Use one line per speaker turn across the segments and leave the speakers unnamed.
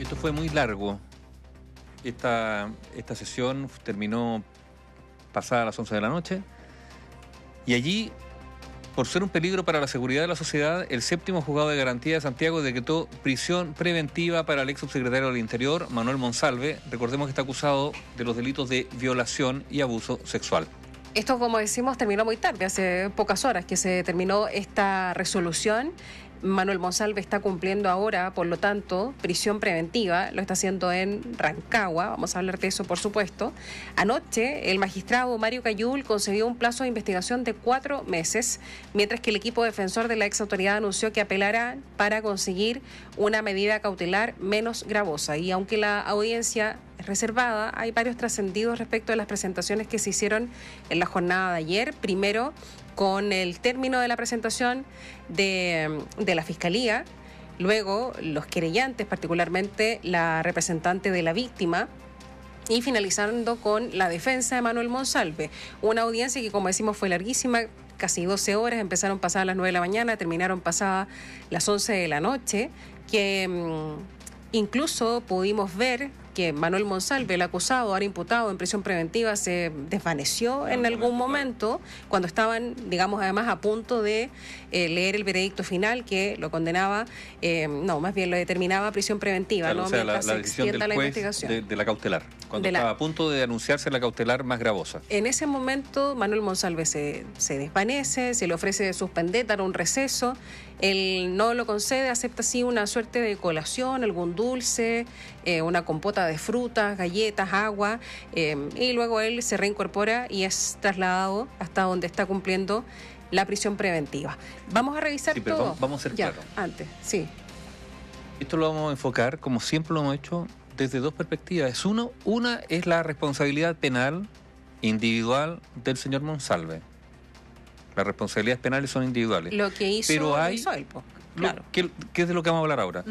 Esto fue muy largo. Esta, esta sesión terminó pasada a las 11 de la noche. Y allí, por ser un peligro para la seguridad de la sociedad, el séptimo juzgado de garantía de Santiago decretó prisión preventiva para el ex subsecretario del Interior, Manuel Monsalve. Recordemos que está acusado de los delitos de violación y abuso sexual.
Esto, como decimos, terminó muy tarde, hace pocas horas que se terminó esta resolución. Manuel Monsalve está cumpliendo ahora, por lo tanto, prisión preventiva, lo está haciendo en Rancagua, vamos a hablar de eso por supuesto. Anoche, el magistrado Mario Cayul concedió un plazo de investigación de cuatro meses, mientras que el equipo defensor de la ex autoridad anunció que apelará para conseguir una medida cautelar menos gravosa. Y aunque la audiencia es reservada, hay varios trascendidos respecto de las presentaciones que se hicieron en la jornada de ayer. Primero, con el término de la presentación de, la Fiscalía, luego los querellantes, particularmente la representante de la víctima, y finalizando con la defensa de Manuel Monsalve, una audiencia que como decimos fue larguísima, casi 12 horas, empezaron pasadas las 9 de la mañana, terminaron pasadas las 11 de la noche, que mm, incluso pudimos ver que Manuel Monsalve, el acusado, ahora imputado en prisión preventiva, se desvaneció ah, en algún momento cuando estaban, digamos, además a punto de eh, leer el veredicto final que lo condenaba, eh, no, más bien lo determinaba prisión preventiva, ¿no? O sea, la, decisión del juez de,
la cautelar, cuando estaba a punto de anunciarse la cautelar más gravosa.
En ese momento Manuel Monsalve se, se desvanece, se le ofrece suspender, dar un receso él no lo concede, acepta así una suerte de colación, algún dulce, eh, una compota de frutas, galletas, agua, eh, y luego él se reincorpora y es trasladado hasta donde está cumpliendo la prisión preventiva. Vamos a revisar todo. Vamos a ser claros. Antes, sí.
Esto lo vamos a enfocar, como siempre lo hemos hecho, desde dos perspectivas. Uno, una es la responsabilidad penal individual del señor Monsalve las responsabilidades penales son individuales. Lo
que hizo, Pero hay,
claro. ¿Qué es de lo que vamos a hablar ahora.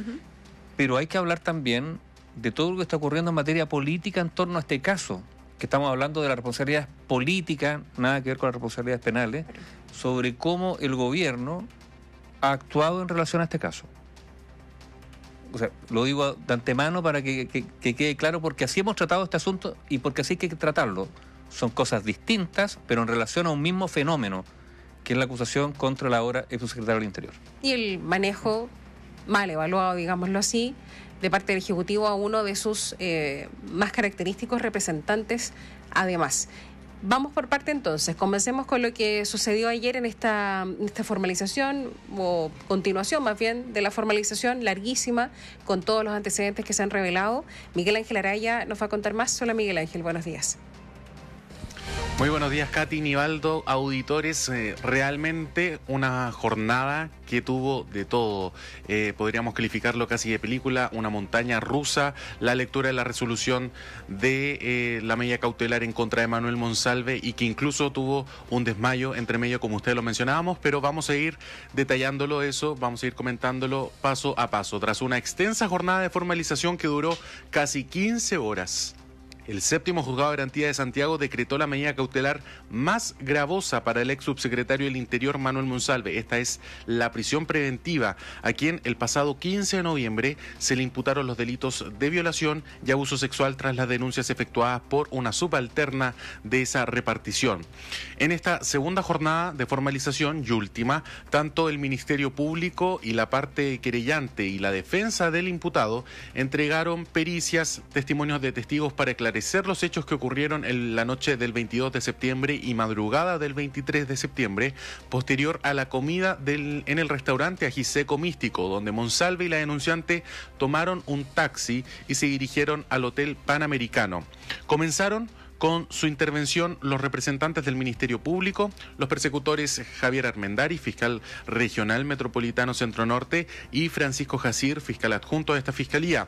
Pero hay que hablar también de todo lo que está ocurriendo en materia política en torno a este caso, que estamos hablando de las responsabilidades políticas, nada que ver con las responsabilidades penales, sobre cómo el gobierno ha actuado en relación a este caso. O sea, lo digo de antemano para que quede claro, porque así hemos tratado este asunto y porque así hay que tratarlo. Son cosas distintas, pero en relación a un mismo fenómeno que es la acusación contra la ahora secretario del Interior.
Y el manejo mal evaluado, digámoslo así, de parte del Ejecutivo a uno de sus eh, más característicos representantes, además. Vamos por parte entonces, comencemos con lo que sucedió ayer en esta, en esta, formalización o continuación más bien de la formalización larguísima con todos los antecedentes que se han revelado. Miguel Ángel Araya nos va a contar más. Hola Miguel Ángel, buenos días.
Muy buenos días, Katy Nivaldo, auditores. Eh, realmente una jornada que tuvo de todo. Eh, podríamos calificarlo casi de película, una montaña rusa, la lectura de la resolución de eh, la media cautelar en contra de Manuel Monsalve y que incluso tuvo un desmayo entre medio, como ustedes lo mencionábamos, pero vamos a ir detallándolo eso, vamos a ir comentándolo paso a paso, tras una extensa jornada de formalización que duró casi 15 horas. El séptimo juzgado de garantía de Santiago decretó la medida cautelar más gravosa para el ex subsecretario del Interior Manuel Monsalve. Esta es la prisión preventiva, a quien el pasado 15 de noviembre se le imputaron los delitos de violación y abuso sexual tras las denuncias efectuadas por una subalterna de esa repartición. En esta segunda jornada de formalización y última, tanto el Ministerio Público y la parte querellante y la defensa del imputado entregaron pericias, testimonios de testigos para aclarar ser los hechos que ocurrieron en la noche del 22 de septiembre y madrugada del 23 de septiembre, posterior a la comida en el restaurante Ajiseco Místico, donde Monsalve y la denunciante tomaron un taxi y se dirigieron al Hotel Panamericano. Comenzaron con su intervención los representantes del Ministerio Público, los persecutores Javier Armendari, fiscal regional metropolitano Centro Norte, y Francisco Jacir, fiscal adjunto de esta fiscalía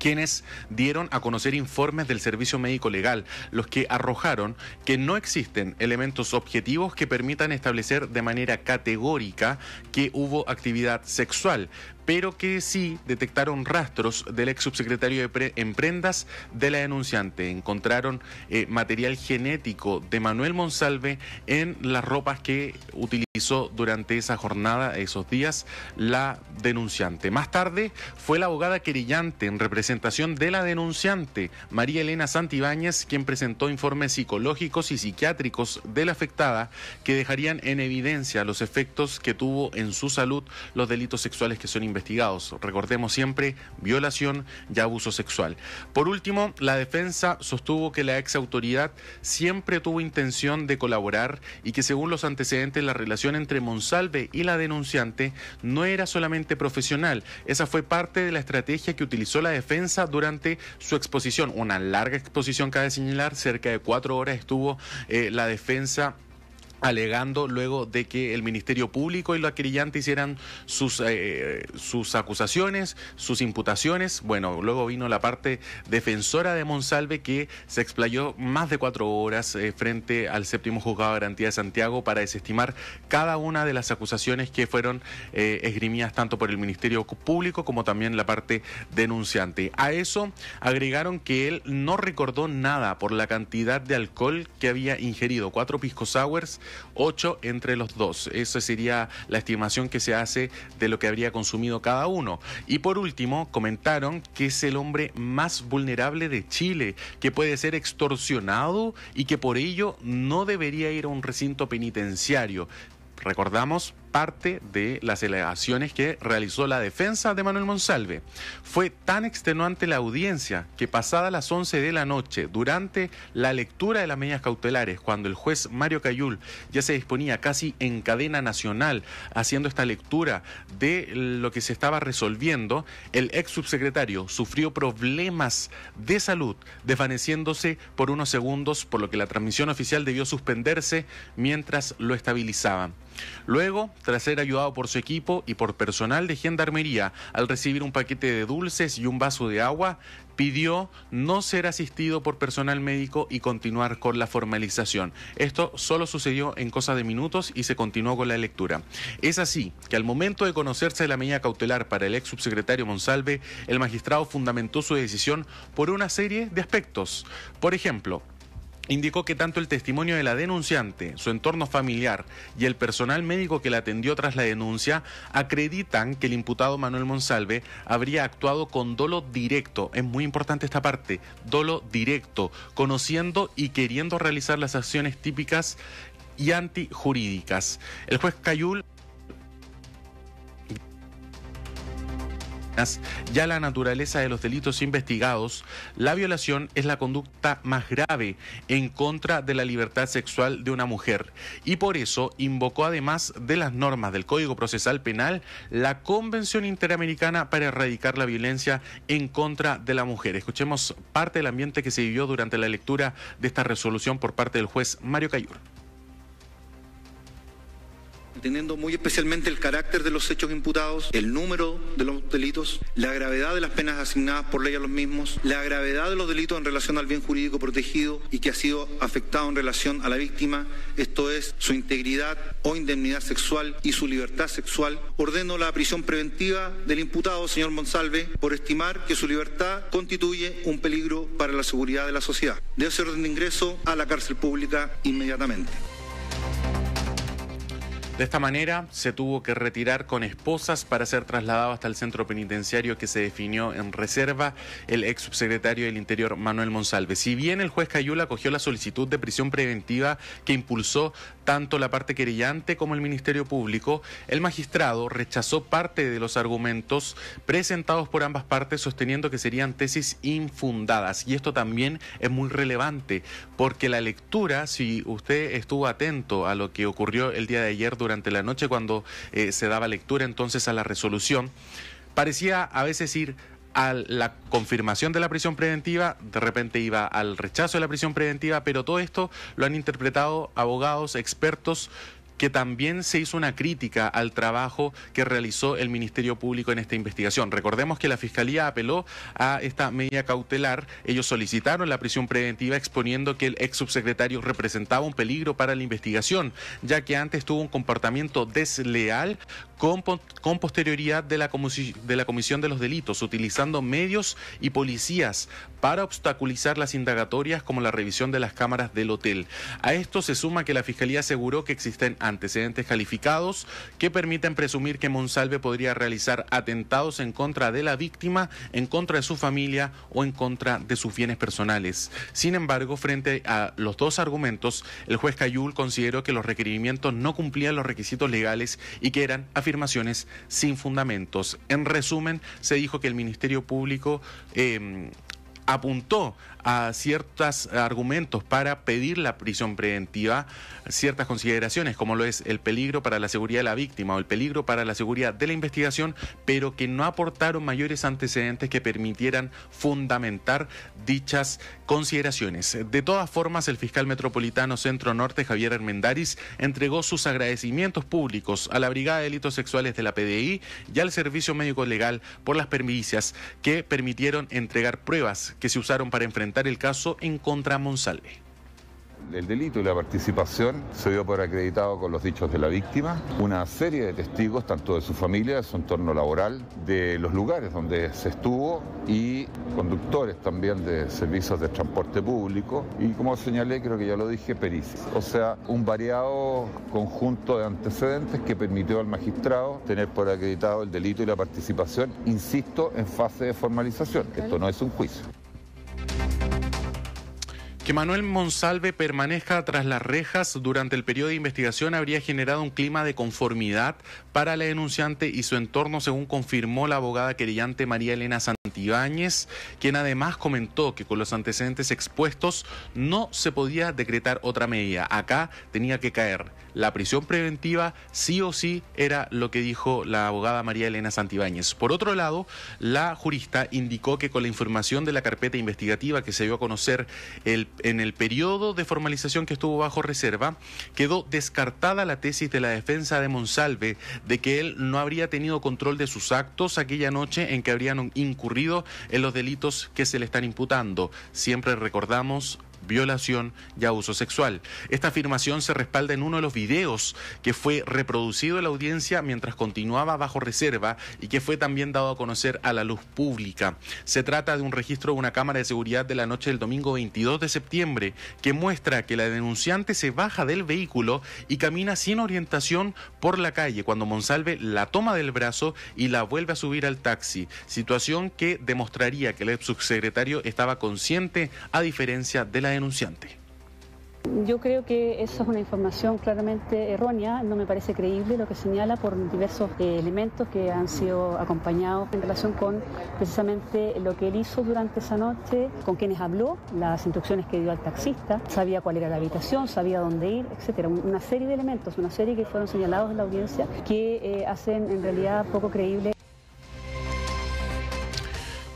quienes dieron a conocer informes del Servicio Médico Legal, los que arrojaron que no existen elementos objetivos que permitan establecer de manera categórica que hubo actividad sexual, pero que sí detectaron rastros del ex subsecretario de Emprendas de la denunciante. Encontraron eh, material genético de Manuel Monsalve en las ropas que utilizó durante esa jornada, esos días, la denunciante. Más tarde fue la abogada querillante en representación de la denunciante, María Elena Santibáñez, quien presentó informes psicológicos y psiquiátricos de la afectada que dejarían en evidencia los efectos que tuvo en su salud los delitos sexuales que son investigados Recordemos siempre violación y abuso sexual. Por último, la defensa sostuvo que la ex autoridad siempre tuvo intención de colaborar y que según los antecedentes la relación entre Monsalve y la denunciante no era solamente profesional. Esa fue parte de la estrategia que utilizó la defensa durante su exposición, una larga exposición cabe señalar, cerca de cuatro horas estuvo eh, la defensa alegando luego de que el Ministerio Público y la querellante hicieran sus, eh, sus acusaciones, sus imputaciones. Bueno, luego vino la parte defensora de Monsalve que se explayó más de cuatro horas eh, frente al séptimo juzgado de garantía de Santiago para desestimar cada una de las acusaciones que fueron eh, esgrimidas tanto por el Ministerio Público como también la parte denunciante. A eso agregaron que él no recordó nada por la cantidad de alcohol que había ingerido, cuatro pisco sours, 8 entre los dos. Esa sería la estimación que se hace de lo que habría consumido cada uno. Y por último, comentaron que es el hombre más vulnerable de Chile, que puede ser extorsionado y que por ello no debería ir a un recinto penitenciario. Recordamos, parte de las alegaciones que realizó la defensa de Manuel Monsalve. Fue tan extenuante la audiencia que pasada las 11 de la noche, durante la lectura de las medidas cautelares, cuando el juez Mario Cayul ya se disponía casi en cadena nacional haciendo esta lectura de lo que se estaba resolviendo, el ex subsecretario sufrió problemas de salud, desvaneciéndose por unos segundos, por lo que la transmisión oficial debió suspenderse mientras lo estabilizaban. Luego, tras ser ayudado por su equipo y por personal de gendarmería, al recibir un paquete de dulces y un vaso de agua, pidió no ser asistido por personal médico y continuar con la formalización. Esto solo sucedió en cosa de minutos y se continuó con la lectura. Es así que al momento de conocerse la medida cautelar para el ex subsecretario Monsalve, el magistrado fundamentó su decisión por una serie de aspectos. Por ejemplo, indicó que tanto el testimonio de la denunciante, su entorno familiar y el personal médico que la atendió tras la denuncia acreditan que el imputado Manuel Monsalve habría actuado con dolo directo, es muy importante esta parte, dolo directo, conociendo y queriendo realizar las acciones típicas y antijurídicas. El juez Cayul ya la naturaleza de los delitos investigados, la violación es la conducta más grave en contra de la libertad sexual de una mujer y por eso invocó además de las normas del Código Procesal Penal la Convención Interamericana para erradicar la violencia en contra de la mujer. Escuchemos parte del ambiente que se vivió durante la lectura de esta resolución por parte del juez Mario Cayur
teniendo muy especialmente el carácter de los hechos imputados, el número de los delitos, la gravedad de las penas asignadas por ley a los mismos, la gravedad de los delitos en relación al bien jurídico protegido y que ha sido afectado en relación a la víctima, esto es, su integridad o indemnidad sexual y su libertad sexual. Ordeno la prisión preventiva del imputado, señor Monsalve, por estimar que su libertad constituye un peligro para la seguridad de la sociedad. Debe ese orden de ingreso a la cárcel
pública inmediatamente. De esta manera, se tuvo que retirar con esposas para ser trasladado hasta el centro penitenciario que se definió en reserva el ex subsecretario del Interior Manuel Monsalve. Si bien el juez Cayula acogió la solicitud de prisión preventiva que impulsó tanto la parte querellante como el Ministerio Público, el magistrado rechazó parte de los argumentos presentados por ambas partes sosteniendo que serían tesis infundadas. Y esto también es muy relevante porque la lectura, si usted estuvo atento a lo que ocurrió el día de ayer durante durante la noche cuando eh, se daba lectura entonces a la resolución, parecía a veces ir a la confirmación de la prisión preventiva, de repente iba al rechazo de la prisión preventiva, pero todo esto lo han interpretado abogados, expertos, que también se hizo una crítica al trabajo que realizó el Ministerio Público en esta investigación. Recordemos que la Fiscalía apeló a esta medida cautelar. Ellos solicitaron la prisión preventiva exponiendo que el ex subsecretario representaba un peligro para la investigación, ya que antes tuvo un comportamiento desleal con, posterioridad de la, de la comisión de los delitos, utilizando medios y policías para obstaculizar las indagatorias como la revisión de las cámaras del hotel. A esto se suma que la Fiscalía aseguró que existen antecedentes calificados que permiten presumir que Monsalve podría realizar atentados en contra de la víctima, en contra de su familia o en contra de sus bienes personales. Sin embargo, frente a los dos argumentos, el juez Cayul consideró que los requerimientos no cumplían los requisitos legales y que eran afirmativos afirmaciones sin fundamentos. En resumen, se dijo que el Ministerio Público eh, apuntó apuntó a ciertos argumentos para pedir la prisión preventiva, ciertas consideraciones como lo es el peligro para la seguridad de la víctima o el peligro para la seguridad de la investigación, pero que no aportaron mayores antecedentes que permitieran fundamentar dichas consideraciones. De todas formas, el fiscal metropolitano Centro Norte, Javier Hermendaris, entregó sus agradecimientos públicos a la Brigada de Delitos Sexuales de la PDI y al Servicio Médico Legal por las permisias que permitieron entregar pruebas que se usaron para enfrentar el caso en contra Monsalve. El
delito y la participación se dio por acreditado con los dichos de la víctima. Una serie de testigos, tanto de su familia, de su entorno laboral, de los lugares donde se estuvo y conductores también de servicios de transporte público. Y como señalé, creo que ya lo dije, pericias, O sea, un variado conjunto de antecedentes que permitió al magistrado tener por acreditado el delito y la participación, insisto, en fase de formalización. Esto
no es un juicio. Que Manuel Monsalve permanezca tras las rejas durante el periodo de investigación habría generado un clima de conformidad para la denunciante y su entorno, según confirmó la abogada querellante María Elena Santos. Santibáñez, quien además comentó que con los antecedentes expuestos no se podía decretar otra medida. Acá tenía que caer la prisión preventiva, sí o sí, era lo que dijo la abogada María Elena Santibáñez. Por otro lado, la jurista indicó que con la información de la carpeta investigativa que se dio a conocer en el periodo de formalización que estuvo bajo reserva, quedó descartada la tesis de la defensa de Monsalve de que él no habría tenido control de sus actos aquella noche en que habrían incurrido en los delitos que se le están imputando. Siempre recordamos violación y abuso sexual. Esta afirmación se respalda en uno de los videos que fue reproducido en la audiencia mientras continuaba bajo reserva y que fue también dado a conocer a la luz pública. Se trata de un registro de una cámara de seguridad de la noche del domingo 22 de septiembre que muestra que la denunciante se baja del vehículo y camina sin orientación por la calle cuando Monsalve la toma del brazo y la vuelve a subir al taxi, situación que demostraría que el ex subsecretario estaba consciente a diferencia de la denunciante.
Yo creo que esa es una información claramente errónea, no me parece creíble lo que señala por diversos eh, elementos que han sido acompañados en relación con precisamente lo que él hizo durante esa noche, con quienes habló, las instrucciones que dio al taxista, sabía cuál era la habitación, sabía dónde ir, etcétera. Una serie de elementos, una serie que fueron señalados en la audiencia que eh, hacen en realidad poco creíble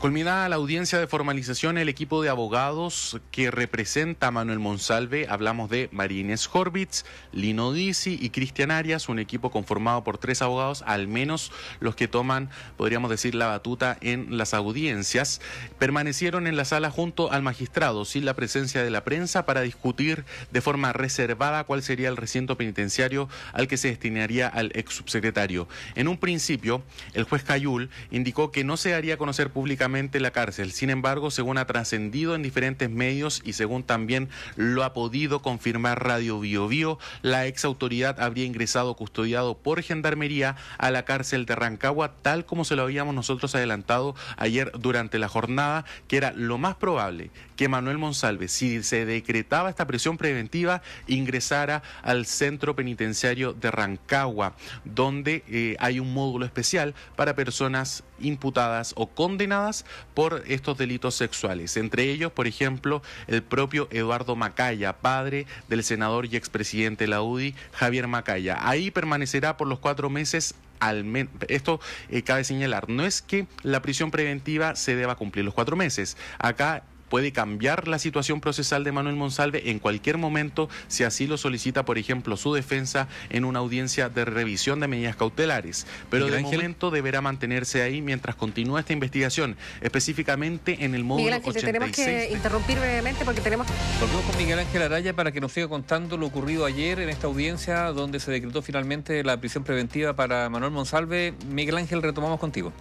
Culminada la audiencia de formalización, el equipo de abogados que representa a Manuel Monsalve, hablamos de Marines Horvitz, Lino Dici y Cristian Arias, un equipo conformado por tres abogados, al menos los que toman, podríamos decir, la batuta en las audiencias, permanecieron en la sala junto al magistrado, sin la presencia de la prensa, para discutir de forma reservada cuál sería el recinto penitenciario al que se destinaría al ex subsecretario. En un principio, el juez Cayul indicó que no se haría conocer públicamente la cárcel. Sin embargo, según ha trascendido en diferentes medios y según también lo ha podido confirmar Radio Bio Bio, la ex autoridad habría ingresado custodiado por gendarmería a la cárcel de Rancagua, tal como se lo habíamos nosotros adelantado ayer durante la jornada, que era lo más probable que Manuel Monsalve, si se decretaba esta prisión preventiva, ingresara al centro penitenciario de Rancagua, donde eh, hay un módulo especial para personas imputadas o condenadas por estos delitos sexuales. Entre ellos, por ejemplo, el propio Eduardo Macaya, padre del senador y expresidente de la UDI, Javier Macaya. Ahí permanecerá por los cuatro meses al esto eh, cabe señalar, no es que la prisión preventiva se deba cumplir los cuatro meses. Acá puede cambiar la situación procesal de Manuel Monsalve en cualquier momento si así lo solicita, por ejemplo, su defensa en una audiencia de revisión de medidas cautelares. Pero el de momento deberá mantenerse ahí mientras continúa esta investigación, específicamente en el módulo Miguel Ángel, tenemos que
interrumpir brevemente porque tenemos...
Volvemos con Miguel Ángel Araya para que nos siga
contando lo ocurrido ayer en esta audiencia donde se decretó finalmente la prisión preventiva para Manuel
Monsalve. Miguel Ángel, retomamos contigo.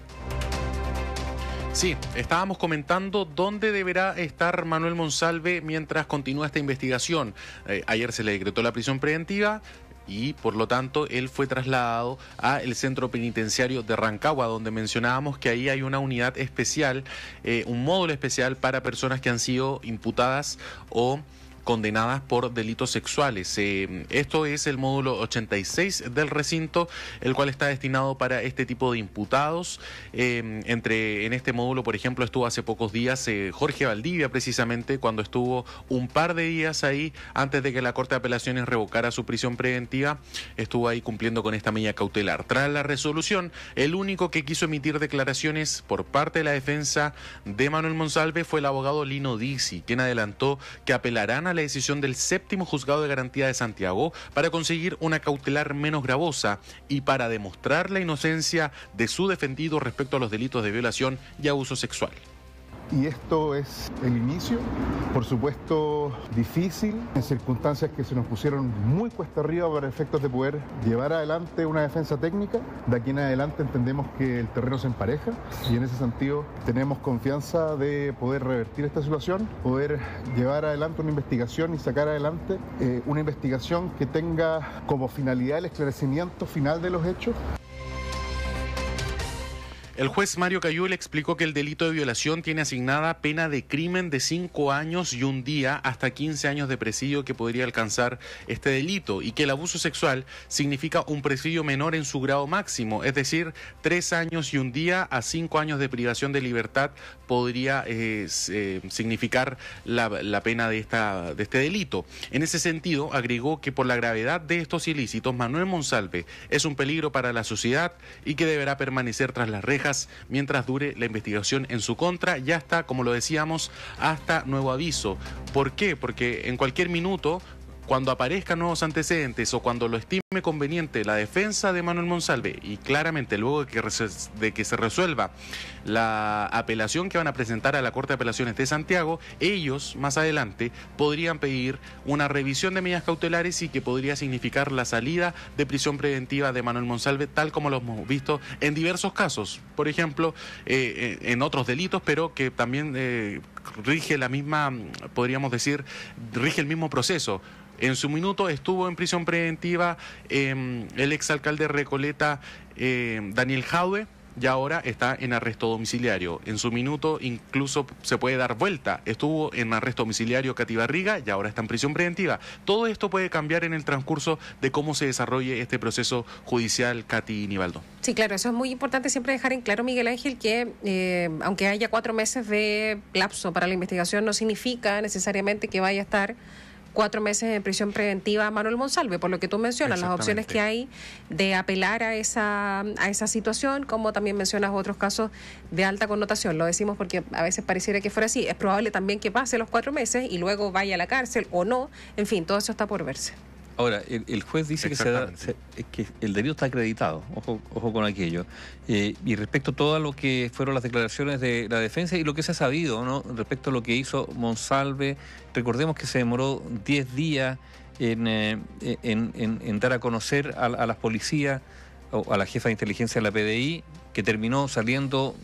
Sí, estábamos comentando dónde deberá estar Manuel Monsalve mientras continúa esta investigación. Eh, ayer se le decretó la prisión preventiva, y por lo tanto él fue trasladado a el centro penitenciario de Rancagua, donde mencionábamos que ahí hay una unidad especial, eh, un módulo especial para personas que han sido imputadas o condenadas por delitos sexuales. Eh, esto es el módulo 86 del recinto, el cual está destinado para este tipo de imputados. Eh, entre en este módulo, por ejemplo, estuvo hace pocos días eh, Jorge Valdivia, precisamente, cuando estuvo un par de días ahí antes de que la Corte de Apelaciones revocara su prisión preventiva, estuvo ahí cumpliendo con esta medida cautelar. Tras la resolución, el único que quiso emitir declaraciones por parte de la defensa de Manuel Monsalve fue el abogado Lino Dixi, quien adelantó que apelarán a la decisión del séptimo juzgado de garantía de Santiago para conseguir una cautelar menos gravosa y para demostrar la inocencia de su defendido respecto a los delitos de violación y abuso sexual
y esto es el inicio, por supuesto difícil, en circunstancias que se nos pusieron muy cuesta arriba para efectos de poder llevar adelante una defensa técnica. De aquí en adelante entendemos que el terreno se empareja y en ese sentido tenemos confianza de poder revertir esta situación, poder llevar adelante una investigación y sacar adelante eh, una investigación que tenga como finalidad el esclarecimiento final de los hechos.
El juez Mario Cayul explicó que el delito de violación tiene asignada pena de crimen de 5 años y un día hasta 15 años de presidio que podría alcanzar este delito y que el abuso sexual significa un presidio menor en su grado máximo, es decir, 3 años y un día a 5 años de privación de libertad podría eh, eh, significar la, pena de, esta, de este delito. En ese sentido, agregó que por la gravedad de estos ilícitos, Manuel Monsalve es un peligro para la sociedad y que deberá permanecer tras las rejas mientras dure la investigación en su contra Ya está, como lo decíamos, hasta nuevo aviso. ¿Por qué? Porque en cualquier minuto cuando aparezcan nuevos antecedentes o cuando lo estime conveniente la defensa de Manuel Monsalve y claramente luego de que, se resuelva la apelación que van a presentar a la Corte de Apelaciones de Santiago, ellos más adelante podrían pedir una revisión de medidas cautelares y que podría significar la salida de prisión preventiva de Manuel Monsalve, tal como lo hemos visto en diversos casos, por ejemplo, eh, eh, en otros delitos, pero que también eh, rige la misma, podríamos decir, rige el mismo proceso. En su minuto estuvo en prisión preventiva em, el exalcalde Recoleta em, Daniel Jaue y ahora está en arresto domiciliario. En su minuto incluso se puede dar vuelta. Estuvo en arresto domiciliario Barriga y ahora está en prisión preventiva. Todo esto puede cambiar en el transcurso de cómo se desarrolle este proceso judicial, Cati Nivaldo.
Sí, claro, eso es muy importante siempre dejar en claro, Miguel Ángel, que eh, aunque haya cuatro meses de lapso para la investigación, no significa necesariamente que vaya a estar cuatro meses en prisión preventiva a Manuel Monsalve, por lo que tú mencionas, las opciones que hay de apelar a esa, a esa situación, como también mencionas otros casos de alta connotación. Lo decimos porque a veces pareciera que fuera así. Es probable también que pase los cuatro meses y luego vaya a la cárcel o no. En fin, todo eso está por verse.
Ahora, el, juez dice que, se eh, el debido está acreditado, ojo, con aquello. Eh, y respecto a todo lo que fueron las declaraciones de la defensa y lo que se ha sabido ¿no? respecto a lo que hizo Monsalve, recordemos que se demoró 10 días eh, en, dar a conocer a, las policías o a la jefa de inteligencia de la PDI, que terminó saliendo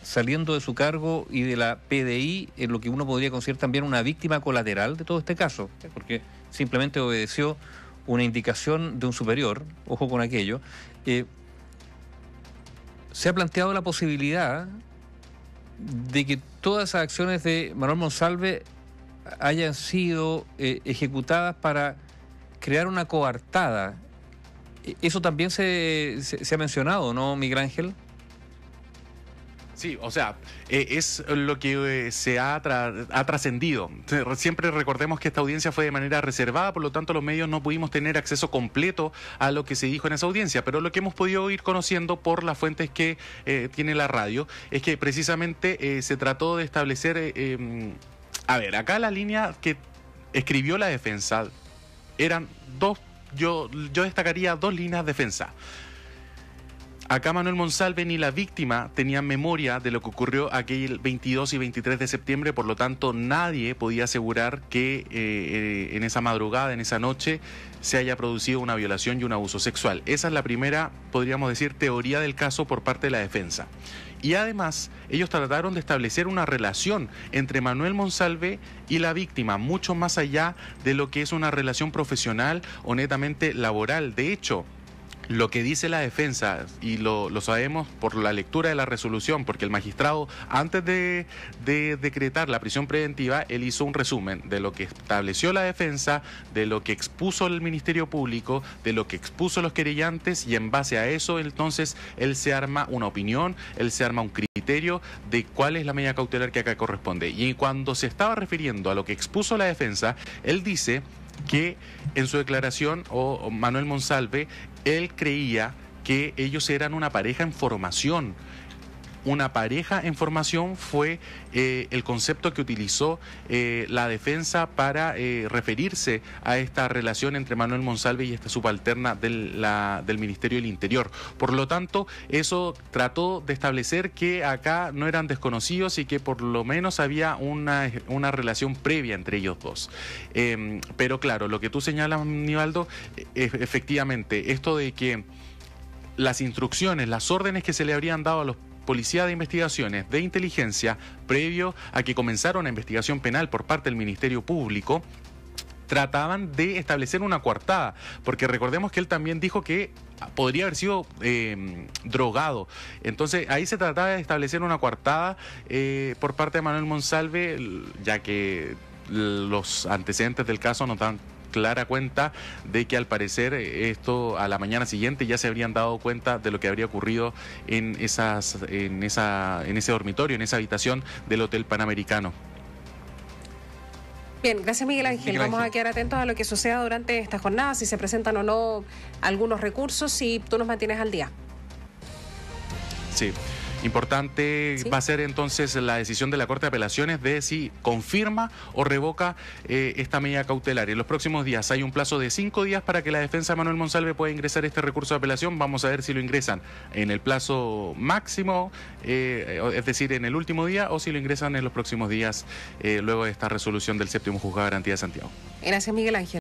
saliendo de su cargo y de la PDI en lo que uno podría considerar también una víctima colateral de todo este caso, porque simplemente obedeció una indicación de un superior, ojo con aquello, eh, se ha planteado la posibilidad de que todas esas acciones de Manuel Monsalve hayan sido eh, ejecutadas para crear una coartada. E-, eso también se ha mencionado,
¿no, Miguel Ángel? Sí, o sea, eh, es lo que eh, se ha, ha trascendido. Siempre recordemos que esta audiencia fue de manera reservada, por lo tanto los medios no pudimos tener acceso completo a lo que se dijo en esa audiencia, pero lo que hemos podido ir conociendo por las fuentes que eh, tiene la radio es que precisamente se trató de establecer, em, a ver, acá la línea que escribió la defensa eran dos, yo, yo destacaría dos líneas de defensa. Acá Manuel Monsalve ni la víctima tenían memoria de lo que ocurrió aquel 22 y 23 de septiembre, por lo tanto nadie podía asegurar que eh, eh, en esa madrugada, en esa noche, se haya producido una violación y un abuso sexual. Esa es la primera, podríamos decir, teoría del caso por parte de la defensa. Y además, ellos trataron de establecer una relación entre Manuel Monsalve y la víctima, mucho más allá de lo que es una relación profesional o netamente laboral. De hecho, lo que dice la defensa, y lo, sabemos por la lectura de la resolución, porque el magistrado, antes de, de, decretar la prisión preventiva, él hizo un resumen de lo que estableció la defensa, de lo que expuso el Ministerio Público, de lo que expuso los querellantes, y en base a eso, entonces, él se arma una opinión, él se arma un criterio de cuál es la medida cautelar que acá corresponde. Y cuando se estaba refiriendo a lo que expuso la defensa, él dice que en su declaración, o Manuel Monsalve, él creía que ellos eran una pareja en formación, una pareja en formación fue eh, el concepto que utilizó eh, la defensa para eh, referirse a esta relación entre Manuel Monsalve y esta subalterna del, del Ministerio del Interior. Por lo tanto, eso trató de establecer que acá no eran desconocidos y que por lo menos había una, relación previa entre ellos dos. Em, pero claro, lo que tú señalas, Nivaldo, es, efectivamente, esto de que las instrucciones, las órdenes que se le habrían dado a los Policía de Investigaciones de Inteligencia, previo a que comenzara una investigación penal por parte del Ministerio Público, trataban de establecer una coartada, porque recordemos que él también dijo que podría haber sido em, drogado. Entonces ahí se trataba de establecer una coartada eh, por parte de Manuel Monsalve, ya que los antecedentes del caso no dan clara cuenta de que al parecer eh, esto a la mañana siguiente ya se habrían dado cuenta de lo que habría ocurrido en, esas, en, esa, en ese dormitorio, en esa habitación del Hotel Panamericano.
Bien, gracias Miguel Ángel. Vamos a quedar atentos a lo que suceda durante esta jornada, si se presentan o no algunos recursos y tú nos mantienes al día.
Sí. Importante va a ser entonces la decisión de la Corte de Apelaciones de si confirma o revoca eh, esta medida cautelar. En los próximos días hay un plazo de cinco días para que la defensa de Manuel Monsalve pueda ingresar este recurso de apelación. Vamos a ver si lo ingresan en el plazo máximo, eh, es decir, en el último día, o si lo ingresan en los próximos días eh, luego de esta resolución del séptimo juzgado de garantía de Santiago.
Gracias, Miguel Ángel.